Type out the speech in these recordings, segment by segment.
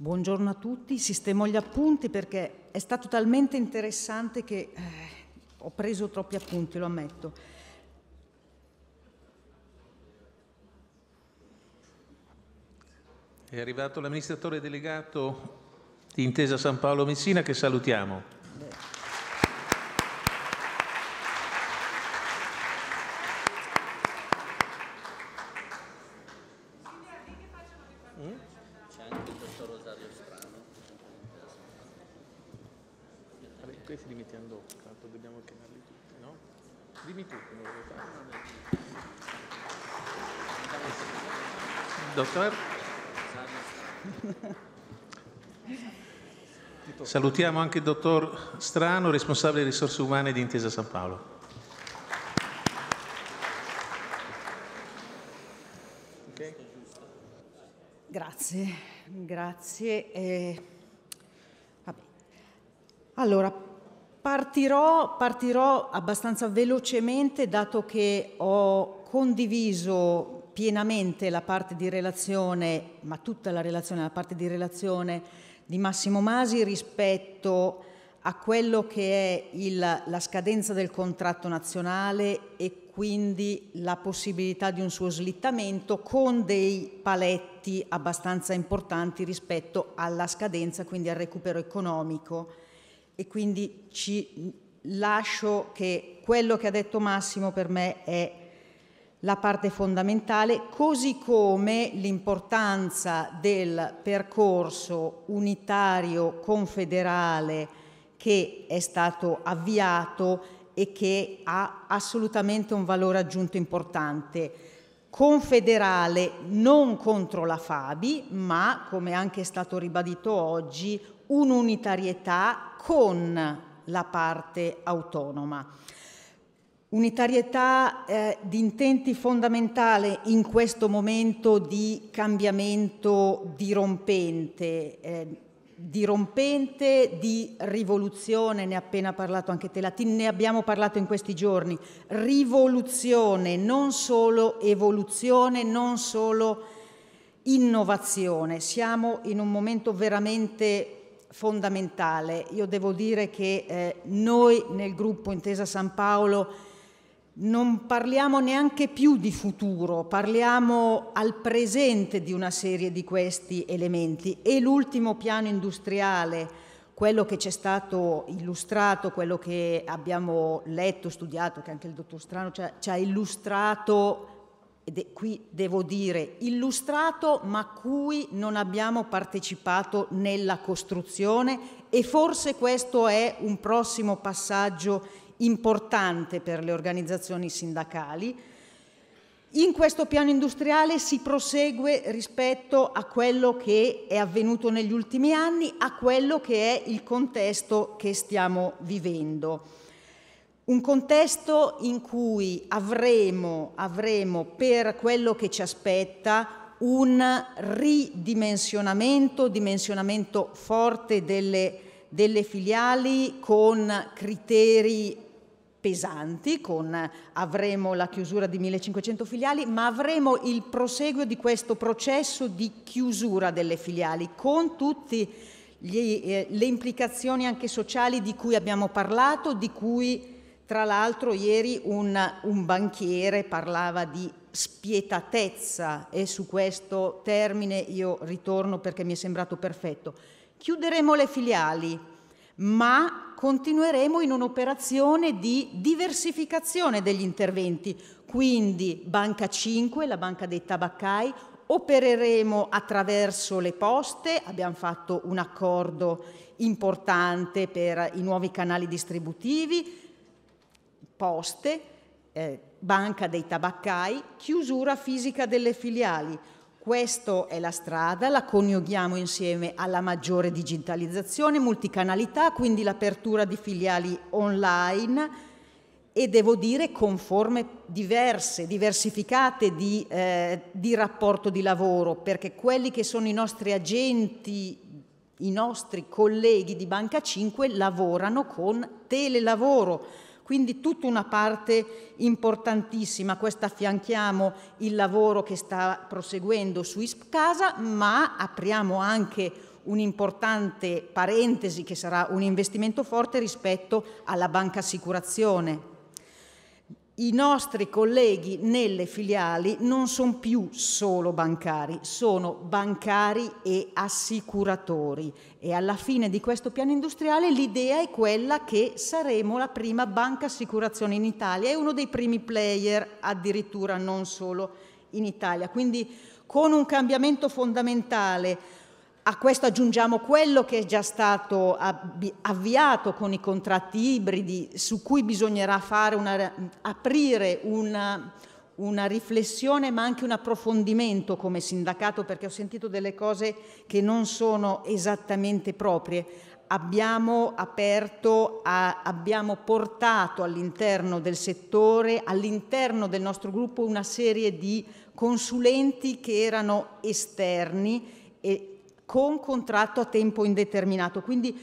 Buongiorno a tutti, sistemo gli appunti perché è stato talmente interessante che eh, ho preso troppi appunti, lo ammetto. È arrivato l'amministratore delegato di Intesa San Paolo Messina che salutiamo. questi li dimettiamo dopo, tanto dobbiamo chiamarli tutti, no? Dimmi tu come vuoi fare. Dottor? Salutiamo anche il dottor Strano, responsabile risorse umane di Intesa San Paolo. Okay. Grazie, grazie. Eh, allora, Partirò, partirò abbastanza velocemente dato che ho condiviso pienamente la parte di relazione, ma tutta la relazione, la parte di relazione di Massimo Masi rispetto a quello che è il, la scadenza del contratto nazionale e quindi la possibilità di un suo slittamento con dei paletti abbastanza importanti rispetto alla scadenza, quindi al recupero economico e quindi ci lascio che quello che ha detto Massimo per me è la parte fondamentale, così come l'importanza del percorso unitario confederale che è stato avviato e che ha assolutamente un valore aggiunto importante. Confederale non contro la Fabi, ma come anche è stato ribadito oggi, un'unitarietà con la parte autonoma. Unitarietà eh, di intenti fondamentale in questo momento di cambiamento dirompente, eh, dirompente di rivoluzione, ne ha appena parlato anche Telatin, ne abbiamo parlato in questi giorni, rivoluzione, non solo evoluzione, non solo innovazione. Siamo in un momento veramente fondamentale. Io devo dire che eh, noi nel gruppo Intesa San Paolo non parliamo neanche più di futuro, parliamo al presente di una serie di questi elementi e l'ultimo piano industriale, quello che ci è stato illustrato, quello che abbiamo letto, studiato, che anche il dottor Strano ci ha, ci ha illustrato ed è qui devo dire illustrato, ma cui non abbiamo partecipato nella costruzione e forse questo è un prossimo passaggio importante per le organizzazioni sindacali. In questo piano industriale si prosegue rispetto a quello che è avvenuto negli ultimi anni, a quello che è il contesto che stiamo vivendo. Un contesto in cui avremo, avremo per quello che ci aspetta un ridimensionamento, dimensionamento forte delle, delle, filiali con criteri pesanti, con, avremo la chiusura di 1500 filiali, ma avremo il proseguo di questo processo di chiusura delle filiali con tutte eh, le implicazioni anche sociali di cui abbiamo parlato, di cui tra l'altro ieri un, un banchiere parlava di spietatezza e su questo termine io ritorno perché mi è sembrato perfetto. Chiuderemo le filiali, ma continueremo in un'operazione di diversificazione degli interventi, quindi Banca 5, la banca dei tabaccai, opereremo attraverso le poste, abbiamo fatto un accordo importante per i nuovi canali distributivi, poste, eh, banca dei tabaccai, chiusura fisica delle filiali. Questa è la strada, la coniughiamo insieme alla maggiore digitalizzazione, multicanalità, quindi l'apertura di filiali online e devo dire con forme diverse, diversificate di, eh, di rapporto di lavoro, perché quelli che sono i nostri agenti i nostri colleghi di Banca 5 lavorano con telelavoro. Quindi tutta una parte importantissima, questa affianchiamo il lavoro che sta proseguendo su ISP Casa, ma apriamo anche un'importante parentesi che sarà un investimento forte rispetto alla banca assicurazione i nostri colleghi nelle filiali non sono più solo bancari, sono bancari e assicuratori e alla fine di questo piano industriale l'idea è quella che saremo la prima banca assicurazione in Italia e uno dei primi player addirittura non solo in Italia. Quindi con un cambiamento fondamentale a questo aggiungiamo quello che è già stato avviato con i contratti ibridi, su cui bisognerà una, aprire una, una riflessione ma anche un approfondimento come sindacato perché ho sentito delle cose che non sono esattamente proprie. Abbiamo aperto, a, abbiamo portato all'interno del settore, all'interno del nostro gruppo una serie di consulenti che erano esterni e con contratto a tempo indeterminato. Quindi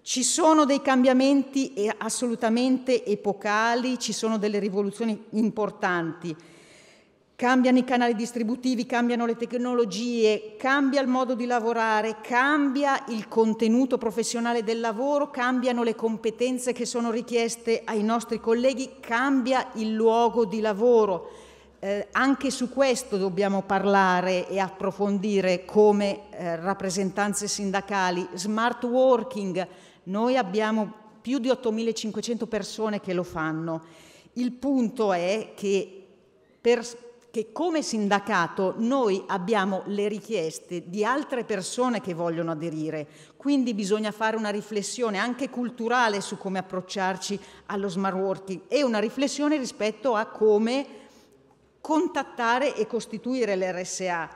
ci sono dei cambiamenti assolutamente epocali, ci sono delle rivoluzioni importanti. Cambiano i canali distributivi, cambiano le tecnologie, cambia il modo di lavorare, cambia il contenuto professionale del lavoro, cambiano le competenze che sono richieste ai nostri colleghi, cambia il luogo di lavoro. Eh, anche su questo dobbiamo parlare e approfondire come eh, rappresentanze sindacali. Smart working, noi abbiamo più di 8.500 persone che lo fanno. Il punto è che, per, che come sindacato noi abbiamo le richieste di altre persone che vogliono aderire, quindi bisogna fare una riflessione anche culturale su come approcciarci allo smart working e una riflessione rispetto a come contattare e costituire l'RSA.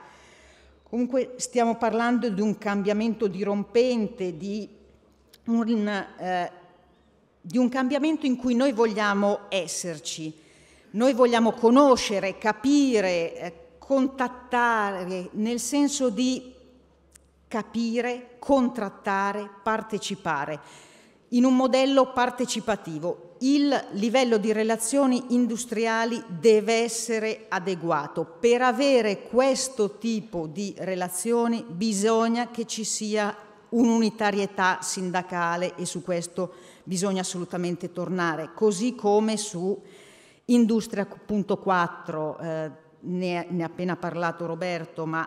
Comunque stiamo parlando di un cambiamento dirompente, di un, eh, di un cambiamento in cui noi vogliamo esserci, noi vogliamo conoscere, capire, eh, contattare, nel senso di capire, contrattare, partecipare, in un modello partecipativo il livello di relazioni industriali deve essere adeguato. Per avere questo tipo di relazioni bisogna che ci sia un'unitarietà sindacale e su questo bisogna assolutamente tornare, così come su Industria.4, eh, ne, ha appena parlato Roberto, ma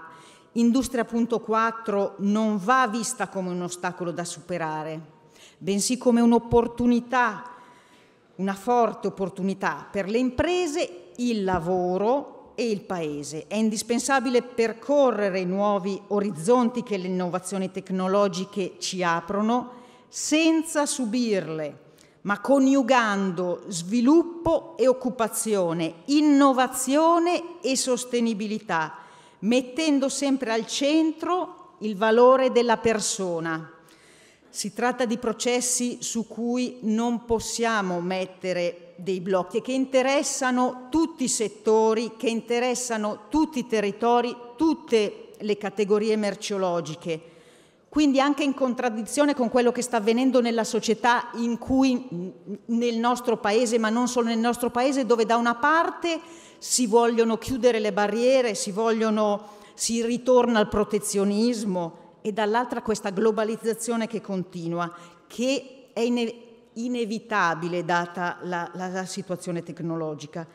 Industria Industria.4 non va vista come un ostacolo da superare, bensì come un'opportunità una forte opportunità per le imprese, il lavoro e il Paese. È indispensabile percorrere i nuovi orizzonti che le innovazioni tecnologiche ci aprono senza subirle, ma coniugando sviluppo e occupazione, innovazione e sostenibilità, mettendo sempre al centro il valore della persona. Si tratta di processi su cui non possiamo mettere dei blocchi e che interessano tutti i settori, che interessano tutti i territori, tutte le categorie merceologiche. Quindi anche in contraddizione con quello che sta avvenendo nella società in cui nel nostro paese, ma non solo nel nostro paese, dove da una parte si vogliono chiudere le barriere, si, vogliono, si ritorna al protezionismo, e dall'altra questa globalizzazione che continua, che è ine inevitabile data la, la, la situazione tecnologica.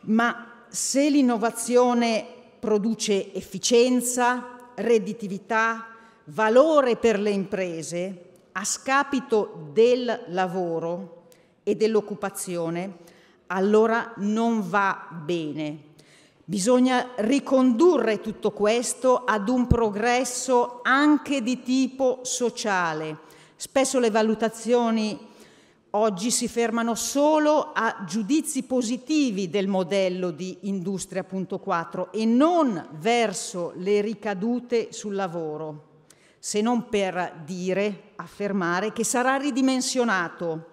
Ma se l'innovazione produce efficienza, redditività, valore per le imprese, a scapito del lavoro e dell'occupazione, allora non va bene Bisogna ricondurre tutto questo ad un progresso anche di tipo sociale. Spesso le valutazioni oggi si fermano solo a giudizi positivi del modello di Industria 4 e non verso le ricadute sul lavoro, se non per dire, affermare che sarà ridimensionato.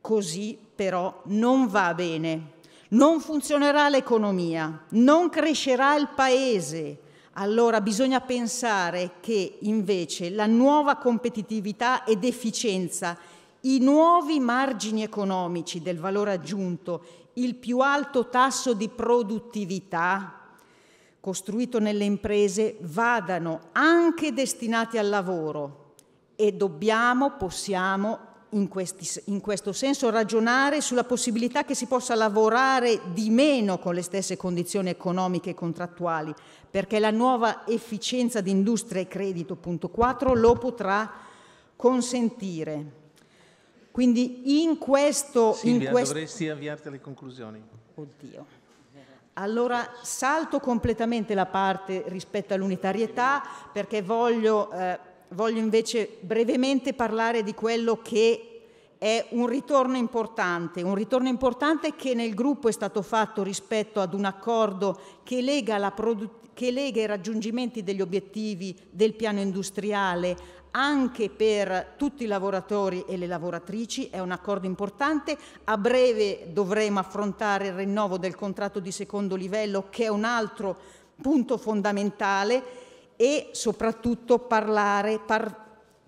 Così però non va bene non funzionerà l'economia, non crescerà il paese, allora bisogna pensare che invece la nuova competitività ed efficienza, i nuovi margini economici del valore aggiunto, il più alto tasso di produttività costruito nelle imprese vadano anche destinati al lavoro e dobbiamo, possiamo in, questi, in, questo senso ragionare sulla possibilità che si possa lavorare di meno con le stesse condizioni economiche e contrattuali, perché la nuova efficienza di industria e credito, punto 4, lo potrà consentire. Quindi in questo... Silvia, in quest... dovresti avviarti alle conclusioni. Oddio. Allora salto completamente la parte rispetto all'unitarietà perché voglio... Eh, voglio invece brevemente parlare di quello che è un ritorno importante, un ritorno importante che nel gruppo è stato fatto rispetto ad un accordo che lega, che lega i raggiungimenti degli obiettivi del piano industriale anche per tutti i lavoratori e le lavoratrici, è un accordo importante. A breve dovremo affrontare il rinnovo del contratto di secondo livello che è un altro punto fondamentale e soprattutto parlare, par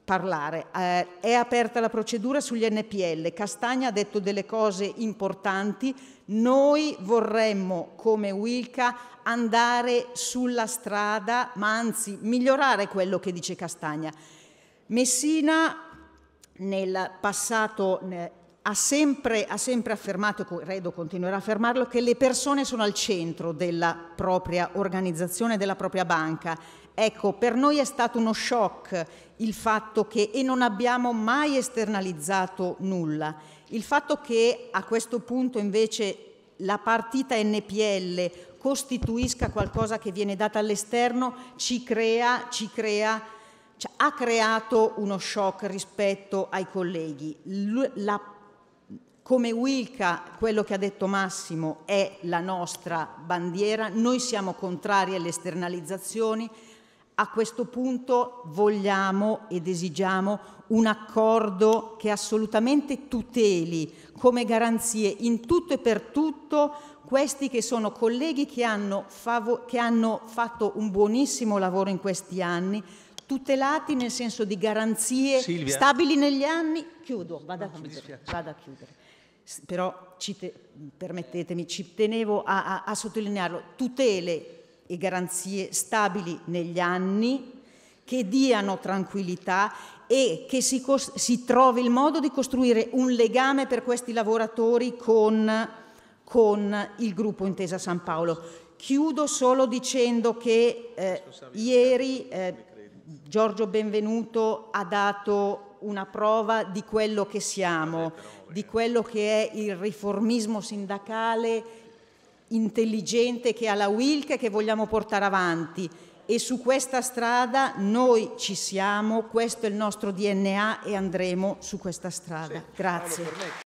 parlare. Eh, è aperta la procedura sugli NPL. Castagna ha detto delle cose importanti. Noi vorremmo, come Wilca, andare sulla strada, ma anzi migliorare quello che dice Castagna. Messina nel passato ha sempre, ha sempre affermato, credo continuerà a affermarlo, che le persone sono al centro della propria organizzazione, della propria banca. Ecco, per noi è stato uno shock il fatto che, e non abbiamo mai esternalizzato nulla, il fatto che a questo punto invece la partita NPL costituisca qualcosa che viene data all'esterno ci crea, ci crea ha creato uno shock rispetto ai colleghi. la come Wilca, quello che ha detto Massimo è la nostra bandiera, noi siamo contrari alle esternalizzazioni, a questo punto vogliamo ed esigiamo un accordo che assolutamente tuteli come garanzie in tutto e per tutto questi che sono colleghi che hanno, che hanno fatto un buonissimo lavoro in questi anni, tutelati nel senso di garanzie Silvia. stabili negli anni. Chiudo, vado a chiudere. Vado a chiudere però ci te, permettetemi, ci tenevo a, a, a sottolinearlo, tutele e garanzie stabili negli anni che diano tranquillità e che si, si, trovi il modo di costruire un legame per questi lavoratori con, con il gruppo Intesa San Paolo. Chiudo solo dicendo che eh, ieri eh, Giorgio Benvenuto ha dato una prova di quello che siamo, di quello che è il riformismo sindacale intelligente che ha la WILC che vogliamo portare avanti e su questa strada noi ci siamo, questo è il nostro DNA e andremo su questa strada. Grazie.